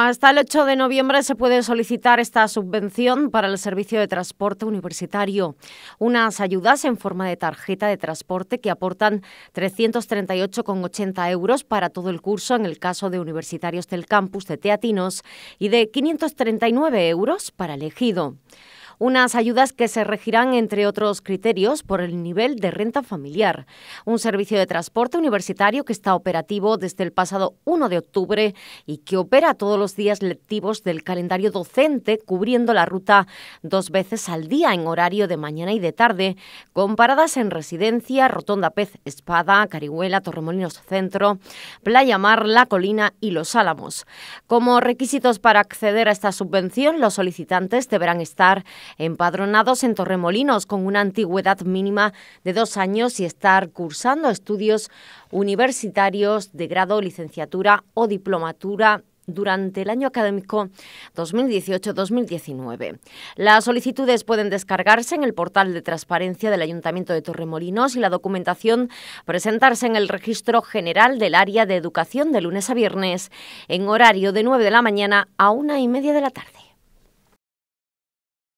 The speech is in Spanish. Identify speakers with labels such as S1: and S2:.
S1: Hasta el 8 de noviembre se puede solicitar esta subvención para el servicio de transporte universitario. Unas ayudas en forma de tarjeta de transporte que aportan 338,80 euros para todo el curso en el caso de universitarios del campus de Teatinos y de 539 euros para elegido. Unas ayudas que se regirán, entre otros criterios, por el nivel de renta familiar. Un servicio de transporte universitario que está operativo desde el pasado 1 de octubre y que opera todos los días lectivos del calendario docente, cubriendo la ruta dos veces al día en horario de mañana y de tarde, con paradas en Residencia, Rotonda Pez Espada, Carihuela, Torremolinos Centro, Playa Mar, La Colina y Los Álamos. Como requisitos para acceder a esta subvención, los solicitantes deberán estar empadronados en Torremolinos con una antigüedad mínima de dos años y estar cursando estudios universitarios de grado, licenciatura o diplomatura durante el año académico 2018-2019. Las solicitudes pueden descargarse en el portal de transparencia del Ayuntamiento de Torremolinos y la documentación presentarse en el Registro General del Área de Educación de lunes a viernes en horario de 9 de la mañana a una y media de la tarde.